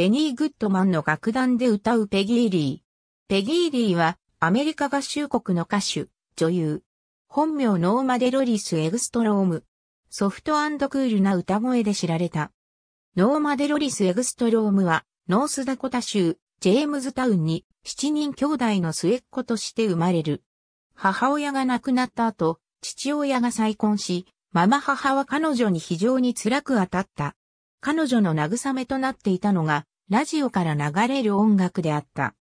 ベニー・グッドマンの楽団で歌うペギーリー。ペギーリーは、アメリカ合衆国の歌手、女優。本名ノーマ・デロリス・エグストローム。ソフトクールな歌声で知られた。ノーマ・デロリス・エグストロームは、ノースダコタ州、ジェームズタウンに、7人兄弟の末っ子として生まれる。母親が亡くなった後、父親が再婚し、ママ母は彼女に非常に辛く当たった。彼女の慰めとなっていたのが、ラジオから流れる音楽であった。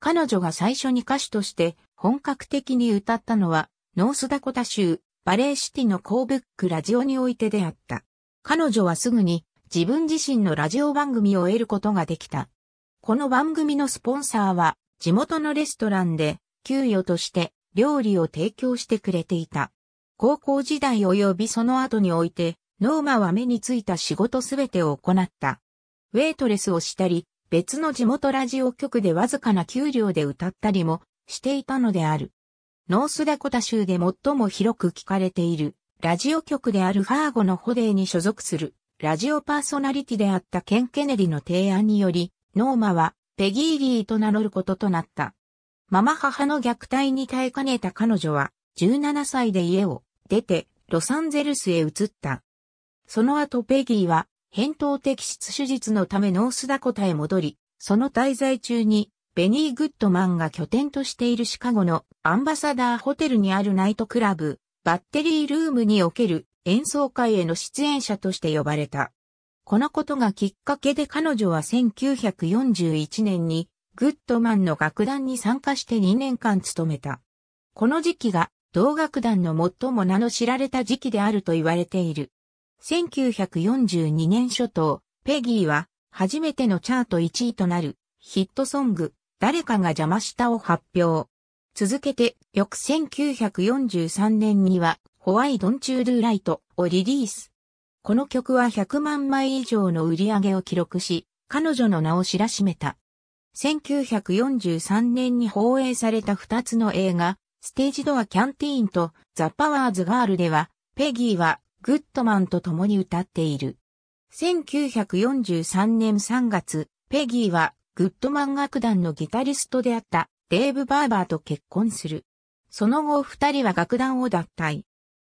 彼女が最初に歌手として本格的に歌ったのは、ノースダコタ州、バレーシティのコーブックラジオにおいてであった。彼女はすぐに自分自身のラジオ番組を得ることができた。この番組のスポンサーは、地元のレストランで、給与として料理を提供してくれていた。高校時代及びその後において、ノーマは目についた仕事すべてを行った。ウェイトレスをしたり、別の地元ラジオ局でわずかな給料で歌ったりもしていたのである。ノースダコタ州で最も広く聞かれている、ラジオ局であるファーゴのホデーに所属する、ラジオパーソナリティであったケン・ケネディの提案により、ノーマは、ペギーリーと名乗ることとなった。ママ母の虐待に耐えかねた彼女は、17歳で家を出て、ロサンゼルスへ移った。その後ペギーは、扁桃摘出手術のためノースダコタへ戻り、その滞在中に、ベニー・グッドマンが拠点としているシカゴのアンバサダーホテルにあるナイトクラブ、バッテリールームにおける演奏会への出演者として呼ばれた。このことがきっかけで彼女は1941年にグッドマンの楽団に参加して2年間勤めた。この時期が同楽団の最も名の知られた時期であると言われている。1942年初頭、ペギーは初めてのチャート1位となるヒットソング、誰かが邪魔したを発表。続けて、翌1943年には、ホワイトンチュールライトをリリース。この曲は100万枚以上の売り上げを記録し、彼女の名を知らしめた。1943年に放映された2つの映画、ステージドアキャンティーンとザ・パワーズガールでは、ペギーはグッドマンと共に歌っている。1943年3月、ペギーはグッドマン楽団のギタリストであったデーブ・バーバーと結婚する。その後二人は楽団を脱退。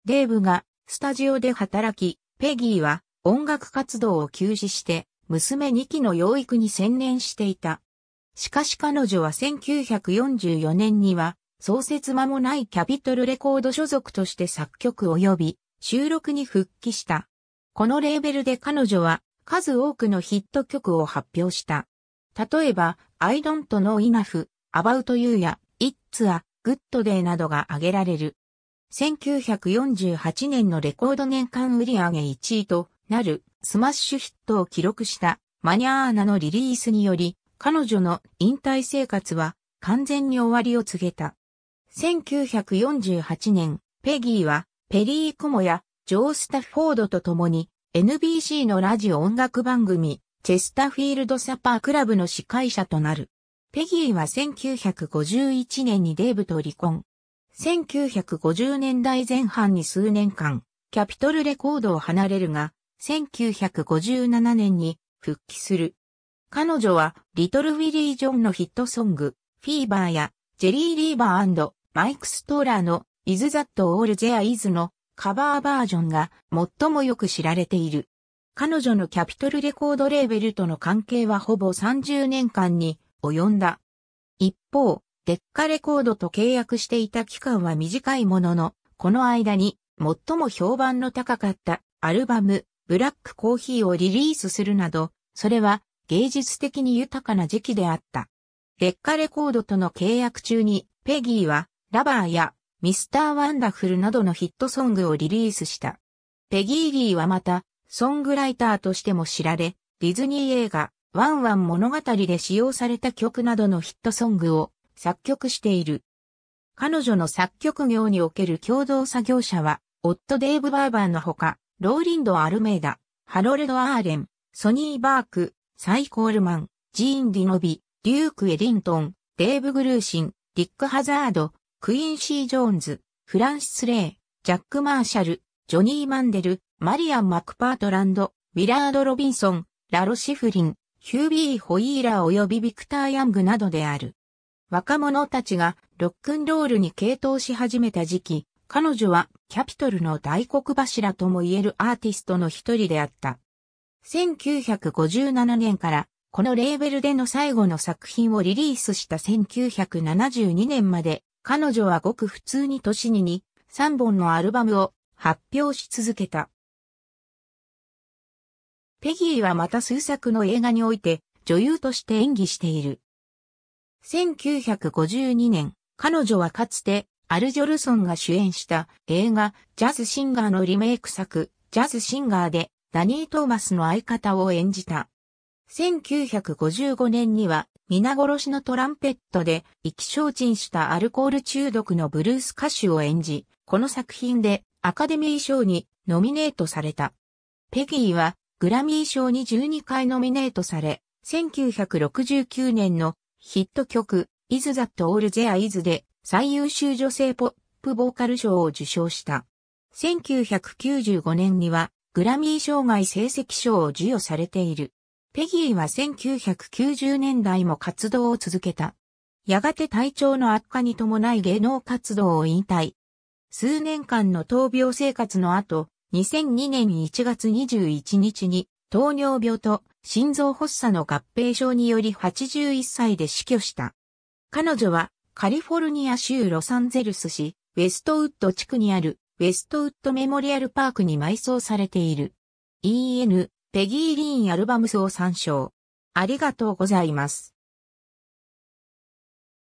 デーブがスタジオで働き、ペギーは音楽活動を休止して娘2期の養育に専念していた。しかし彼女は1944年には創設間もないキャピトルレコード所属として作曲及び収録に復帰した。このレーベルで彼女は数多くのヒット曲を発表した。例えば、I don't know enough, about you や It's a good day などが挙げられる。1948年のレコード年間売上げ1位となるスマッシュヒットを記録したマニャーナのリリースにより、彼女の引退生活は完全に終わりを告げた。1948年、ペギーはペリー・コモやジョー・スタッフォードと共に NBC のラジオ音楽番組チェスタフィールド・サパークラブの司会者となる。ペギーは1951年にデーブと離婚。1950年代前半に数年間、キャピトルレコードを離れるが、1957年に復帰する。彼女は、リトル・ウィリー・ジョンのヒットソング、フィーバーや、ジェリー・リーバーマイク・ストーラーの Is That All There Is のカバーバージョンが最もよく知られている。彼女のキャピトルレコードレーベルとの関係はほぼ30年間に及んだ。一方、デッカレコードと契約していた期間は短いものの、この間に最も評判の高かったアルバム、ブラックコーヒーをリリースするなど、それは芸術的に豊かな時期であった。デッカレコードとの契約中に、ペギーはラバーやミスター・ワンダフルなどのヒットソングをリリースした。ペギー・リーはまた、ソングライターとしても知られ、ディズニー映画、ワンワン物語で使用された曲などのヒットソングを作曲している。彼女の作曲業における共同作業者は、オッデイブ・バーバーのほか、ローリンド・アルメイダ、ハロルド・アーレン、ソニー・バーク、サイ・コールマン、ジーン・ディノビ、デューク・エディントン、デイブ・グルーシン、ディック・ハザード、クインシー・ジョーンズ、フランシス・レイ、ジャック・マーシャル、ジョニー・マンデル、マリアン・マクパートランド、ウィラード・ロビンソン、ラロシフリン、ヒュービー・ホイーラー及びビクター・ヤングなどである。若者たちがロックンロールに傾倒し始めた時期、彼女はキャピトルの大黒柱とも言えるアーティストの一人であった。1957年からこのレーベルでの最後の作品をリリースした1972年まで彼女はごく普通に年に2、3本のアルバムを発表し続けた。ペギーはまた数作の映画において女優として演技している。1952年、彼女はかつてアル・ジョルソンが主演した映画ジャズ・シンガーのリメイク作ジャズ・シンガーでダニー・トーマスの相方を演じた。1955年には皆殺しのトランペットで意気消沈したアルコール中毒のブルース歌手を演じ、この作品でアカデミー賞にノミネートされた。ペギーはグラミー賞に12回ノミネートされ、1969年のヒット曲 Is That All There Is で最優秀女性ポップボーカル賞を受賞した。1995年にはグラミー賞外成績賞を授与されている。ペギーは1990年代も活動を続けた。やがて体調の悪化に伴い芸能活動を引退。数年間の闘病生活の後、2002年1月21日に糖尿病と心臓発作の合併症により81歳で死去した。彼女はカリフォルニア州ロサンゼルス市ウェストウッド地区にあるウェストウッドメモリアルパークに埋葬されている。EN ペギー・リーンアルバムス参照。ありがとうございます。